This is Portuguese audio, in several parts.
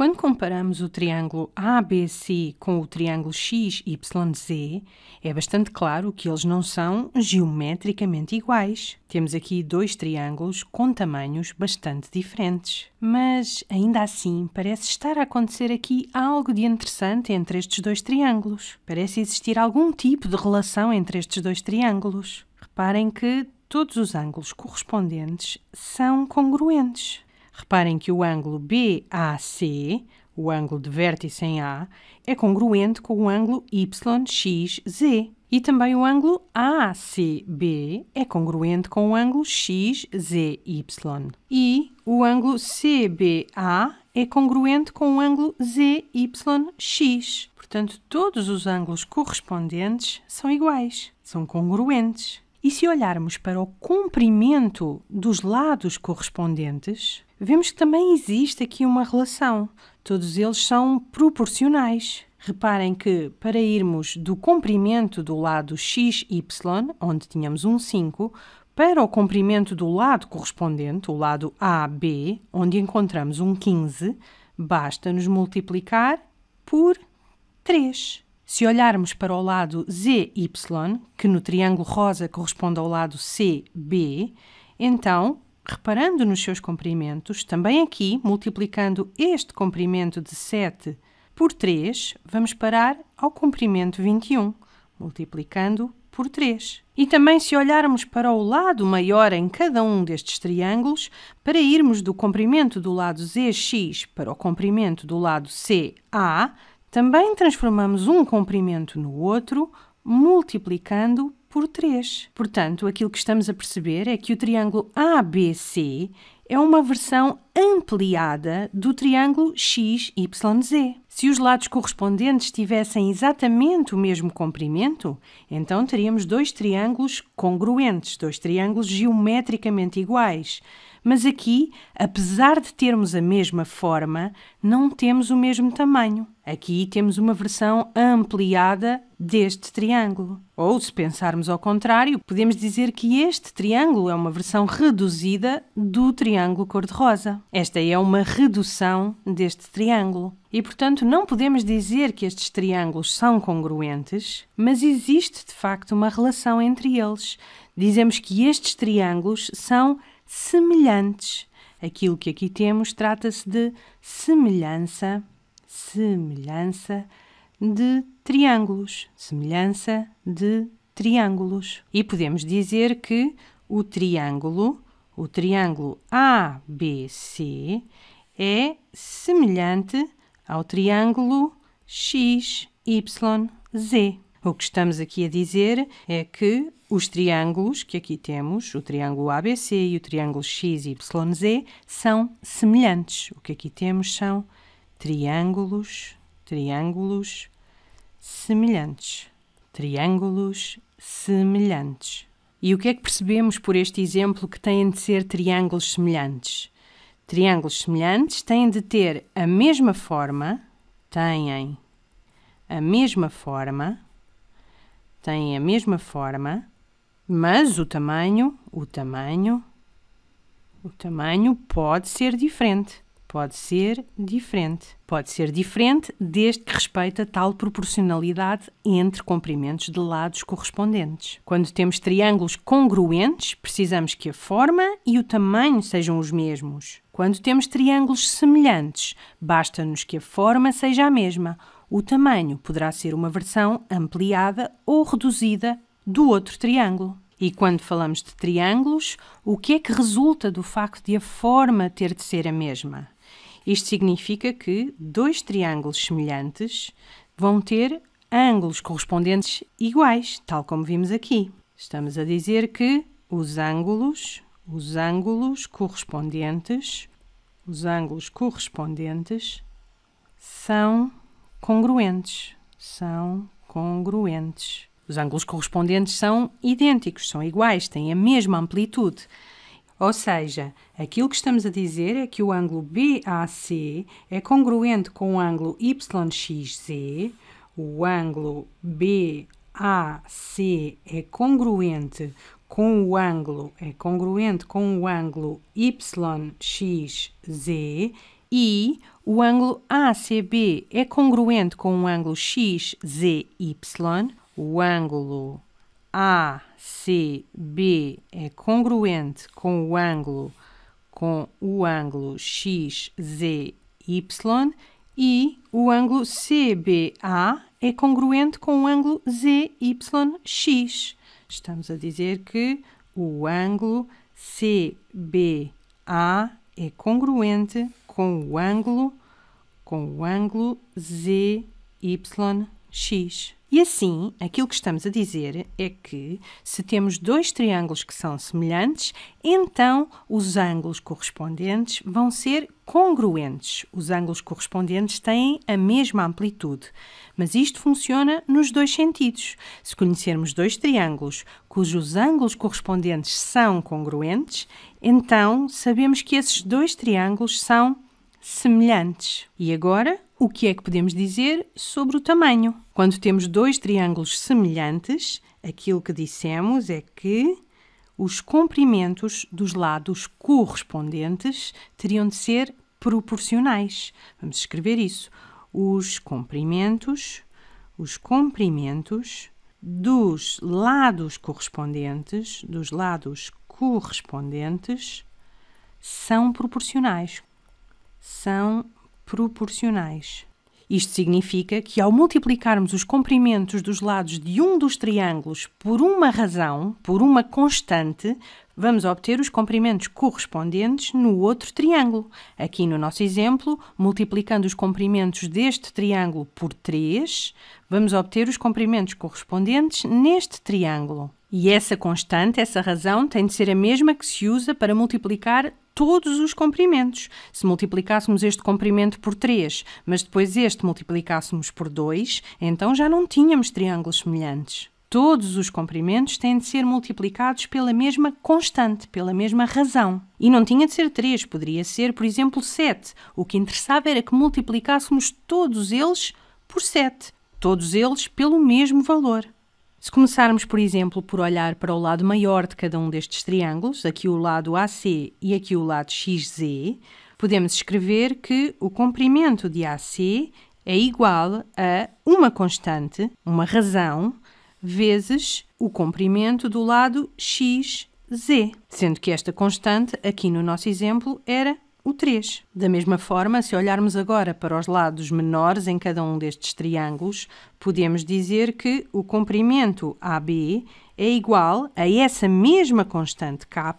Quando comparamos o triângulo ABC com o triângulo XYZ, é bastante claro que eles não são geometricamente iguais. Temos aqui dois triângulos com tamanhos bastante diferentes. Mas ainda assim, parece estar a acontecer aqui algo de interessante entre estes dois triângulos. Parece existir algum tipo de relação entre estes dois triângulos. Reparem que todos os ângulos correspondentes são congruentes. Reparem que o ângulo BAC, o ângulo de vértice em A, é congruente com o ângulo YXZ. E também o ângulo ACB é congruente com o ângulo XZY. E o ângulo CBA é congruente com o ângulo ZYX. Portanto, todos os ângulos correspondentes são iguais, são congruentes. E se olharmos para o comprimento dos lados correspondentes, vemos que também existe aqui uma relação. Todos eles são proporcionais. Reparem que para irmos do comprimento do lado XY, onde tínhamos um 5, para o comprimento do lado correspondente, o lado AB, onde encontramos um 15, basta nos multiplicar por 3. Se olharmos para o lado ZY, que no triângulo rosa corresponde ao lado CB, então, reparando nos seus comprimentos, também aqui, multiplicando este comprimento de 7 por 3, vamos parar ao comprimento 21, multiplicando por 3. E também se olharmos para o lado maior em cada um destes triângulos, para irmos do comprimento do lado ZX para o comprimento do lado CA, também transformamos um comprimento no outro, multiplicando por 3. Portanto, aquilo que estamos a perceber é que o triângulo ABC é uma versão ampliada do triângulo XYZ. Se os lados correspondentes tivessem exatamente o mesmo comprimento, então teríamos dois triângulos congruentes, dois triângulos geometricamente iguais. Mas aqui, apesar de termos a mesma forma, não temos o mesmo tamanho. Aqui temos uma versão ampliada deste triângulo. Ou, se pensarmos ao contrário, podemos dizer que este triângulo é uma versão reduzida do triângulo cor-de-rosa. Esta é uma redução deste triângulo. E, portanto, não podemos dizer que estes triângulos são congruentes, mas existe de facto uma relação entre eles. Dizemos que estes triângulos são semelhantes. Aquilo que aqui temos trata-se de semelhança, semelhança de triângulos, semelhança de triângulos. E podemos dizer que o triângulo, o triângulo ABC é semelhante ao triângulo XYZ. O que estamos aqui a dizer é que os triângulos que aqui temos, o triângulo ABC e o triângulo XYZ, são semelhantes. O que aqui temos são triângulos, triângulos semelhantes. Triângulos semelhantes. E o que é que percebemos por este exemplo que têm de ser triângulos semelhantes? Triângulos semelhantes têm de ter a mesma forma, têm a mesma forma têm a mesma forma, mas o tamanho, o tamanho, o tamanho pode ser diferente. Pode ser diferente. Pode ser diferente desde que respeita tal proporcionalidade entre comprimentos de lados correspondentes. Quando temos triângulos congruentes, precisamos que a forma e o tamanho sejam os mesmos. Quando temos triângulos semelhantes, basta-nos que a forma seja a mesma, o tamanho poderá ser uma versão ampliada ou reduzida do outro triângulo. E quando falamos de triângulos, o que é que resulta do facto de a forma ter de ser a mesma? Isto significa que dois triângulos semelhantes vão ter ângulos correspondentes iguais, tal como vimos aqui. Estamos a dizer que os ângulos, os ângulos correspondentes, os ângulos correspondentes são congruentes. São congruentes. Os ângulos correspondentes são idênticos, são iguais, têm a mesma amplitude. Ou seja, aquilo que estamos a dizer é que o ângulo BAC é congruente com o ângulo YXZ, o ângulo BAC é congruente com o ângulo é congruente com o ângulo YXZ e o ângulo ACB é congruente com o ângulo XZY, o ângulo ACB é congruente com o ângulo com o ângulo XZY e o ângulo CBA é congruente com o ângulo ZYX. Estamos a dizer que o ângulo CBA é congruente com o ângulo com o ângulo ZYX. E assim, aquilo que estamos a dizer é que se temos dois triângulos que são semelhantes, então os ângulos correspondentes vão ser congruentes. Os ângulos correspondentes têm a mesma amplitude, mas isto funciona nos dois sentidos. Se conhecermos dois triângulos cujos ângulos correspondentes são congruentes, então sabemos que esses dois triângulos são semelhantes. E agora, o que é que podemos dizer sobre o tamanho? Quando temos dois triângulos semelhantes, aquilo que dissemos é que os comprimentos dos lados correspondentes teriam de ser proporcionais. Vamos escrever isso. Os comprimentos, os comprimentos dos lados correspondentes, dos lados correspondentes são proporcionais são proporcionais. Isto significa que, ao multiplicarmos os comprimentos dos lados de um dos triângulos por uma razão, por uma constante, vamos obter os comprimentos correspondentes no outro triângulo. Aqui no nosso exemplo, multiplicando os comprimentos deste triângulo por 3, vamos obter os comprimentos correspondentes neste triângulo. E essa constante, essa razão, tem de ser a mesma que se usa para multiplicar todos os comprimentos. Se multiplicássemos este comprimento por 3, mas depois este multiplicássemos por 2, então já não tínhamos triângulos semelhantes. Todos os comprimentos têm de ser multiplicados pela mesma constante, pela mesma razão. E não tinha de ser 3, poderia ser, por exemplo, 7. O que interessava era que multiplicássemos todos eles por 7, todos eles pelo mesmo valor. Se começarmos, por exemplo, por olhar para o lado maior de cada um destes triângulos, aqui o lado AC e aqui o lado XZ, podemos escrever que o comprimento de AC é igual a uma constante, uma razão, vezes o comprimento do lado XZ, sendo que esta constante, aqui no nosso exemplo, era o 3. Da mesma forma, se olharmos agora para os lados menores em cada um destes triângulos, podemos dizer que o comprimento AB é igual a essa mesma constante K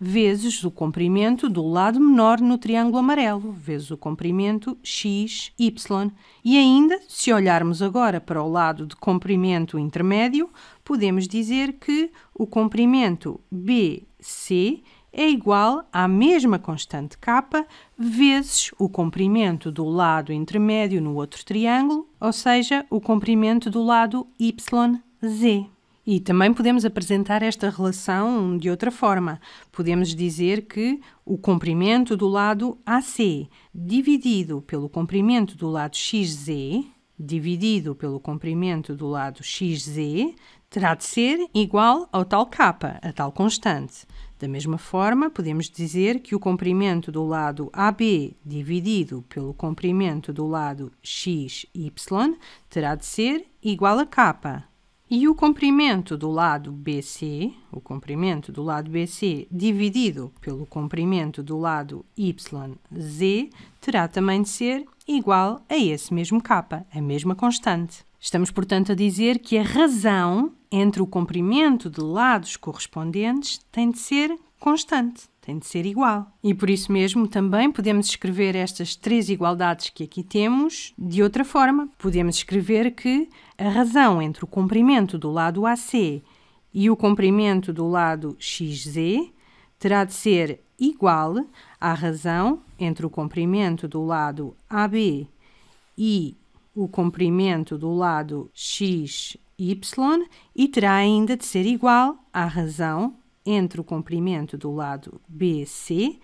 vezes o comprimento do lado menor no triângulo amarelo, vezes o comprimento x, y. E ainda, se olharmos agora para o lado de comprimento intermédio, podemos dizer que o comprimento BC é igual à mesma constante K vezes o comprimento do lado intermédio no outro triângulo, ou seja, o comprimento do lado YZ. E também podemos apresentar esta relação de outra forma. Podemos dizer que o comprimento do lado AC dividido pelo comprimento do lado XZ dividido pelo comprimento do lado XZ terá de ser igual ao tal capa, a tal constante. Da mesma forma, podemos dizer que o comprimento do lado AB dividido pelo comprimento do lado XY terá de ser igual a capa. E o comprimento do lado BC, o comprimento do lado BC dividido pelo comprimento do lado YZ terá também de ser igual a esse mesmo capa, a mesma constante. Estamos, portanto, a dizer que a razão entre o comprimento de lados correspondentes tem de ser constante, tem de ser igual. E por isso mesmo também podemos escrever estas três igualdades que aqui temos de outra forma. Podemos escrever que a razão entre o comprimento do lado AC e o comprimento do lado XZ terá de ser igual à razão entre o comprimento do lado AB e o comprimento do lado XZ y e terá ainda de ser igual à razão entre o comprimento do lado BC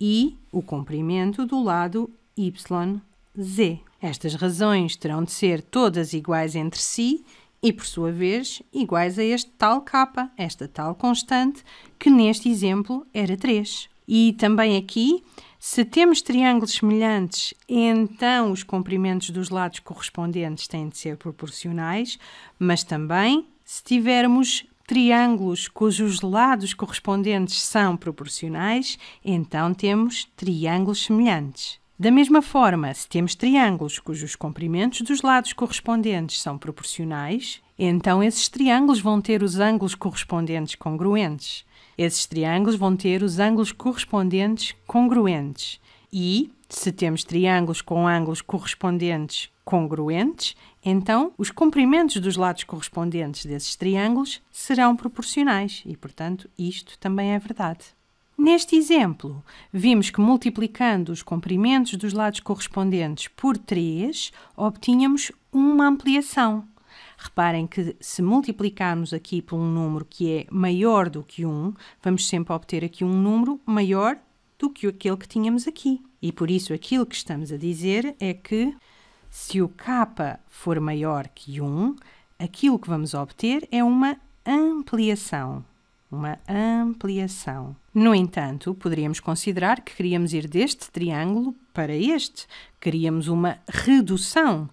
e o comprimento do lado YZ. Estas razões terão de ser todas iguais entre si e, por sua vez, iguais a este tal k, esta tal constante, que neste exemplo era 3. E também aqui, se temos triângulos semelhantes, então os comprimentos dos lados correspondentes têm de ser proporcionais, mas também se tivermos triângulos cujos lados correspondentes são proporcionais, então temos triângulos semelhantes. Da mesma forma, se temos triângulos cujos comprimentos dos lados correspondentes são proporcionais, então esses triângulos vão ter os ângulos correspondentes congruentes. Esses triângulos vão ter os ângulos correspondentes congruentes. E, se temos triângulos com ângulos correspondentes congruentes, então os comprimentos dos lados correspondentes desses triângulos serão proporcionais e, portanto, isto também é verdade. Neste exemplo, vimos que multiplicando os comprimentos dos lados correspondentes por 3, obtínhamos uma ampliação. Reparem que se multiplicarmos aqui por um número que é maior do que 1, vamos sempre obter aqui um número maior do que aquele que tínhamos aqui. E por isso aquilo que estamos a dizer é que se o k for maior que 1, aquilo que vamos obter é uma ampliação. Uma ampliação. No entanto, poderíamos considerar que queríamos ir deste triângulo para este, queríamos uma redução.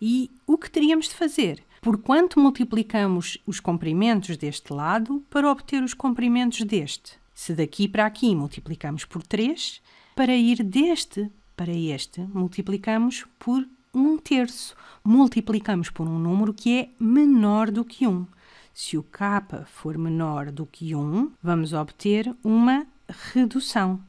E o que teríamos de fazer? Por quanto multiplicamos os comprimentos deste lado para obter os comprimentos deste. Se daqui para aqui multiplicamos por 3, para ir deste para este multiplicamos por 1 terço. Multiplicamos por um número que é menor do que 1. Se o k for menor do que 1, vamos obter uma redução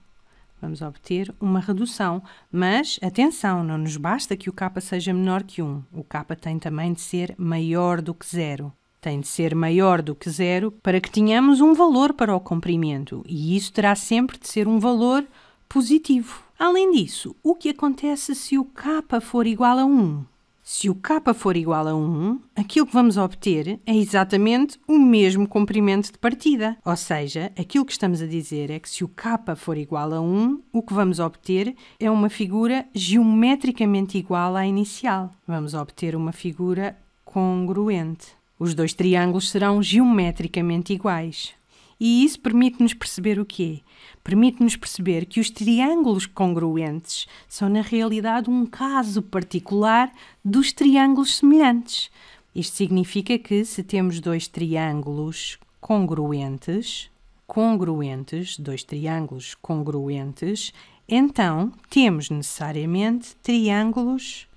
vamos obter uma redução. Mas, atenção, não nos basta que o k seja menor que 1. O k tem também de ser maior do que zero. Tem de ser maior do que zero para que tenhamos um valor para o comprimento, e isso terá sempre de ser um valor positivo. Além disso, o que acontece se o k for igual a 1? Se o k for igual a 1, aquilo que vamos obter é exatamente o mesmo comprimento de partida. Ou seja, aquilo que estamos a dizer é que se o k for igual a 1, o que vamos obter é uma figura geometricamente igual à inicial. Vamos obter uma figura congruente. Os dois triângulos serão geometricamente iguais e isso permite-nos perceber o quê? Permite-nos perceber que os triângulos congruentes são, na realidade, um caso particular dos triângulos semelhantes. Isto significa que se temos dois triângulos congruentes, congruentes, dois triângulos congruentes, então temos necessariamente triângulos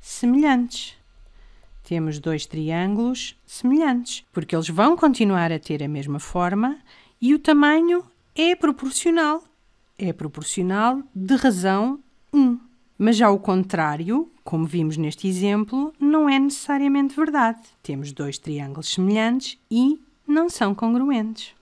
semelhantes temos dois triângulos semelhantes, porque eles vão continuar a ter a mesma forma e o tamanho é proporcional. É proporcional de razão 1. Mas já o contrário, como vimos neste exemplo, não é necessariamente verdade. Temos dois triângulos semelhantes e não são congruentes.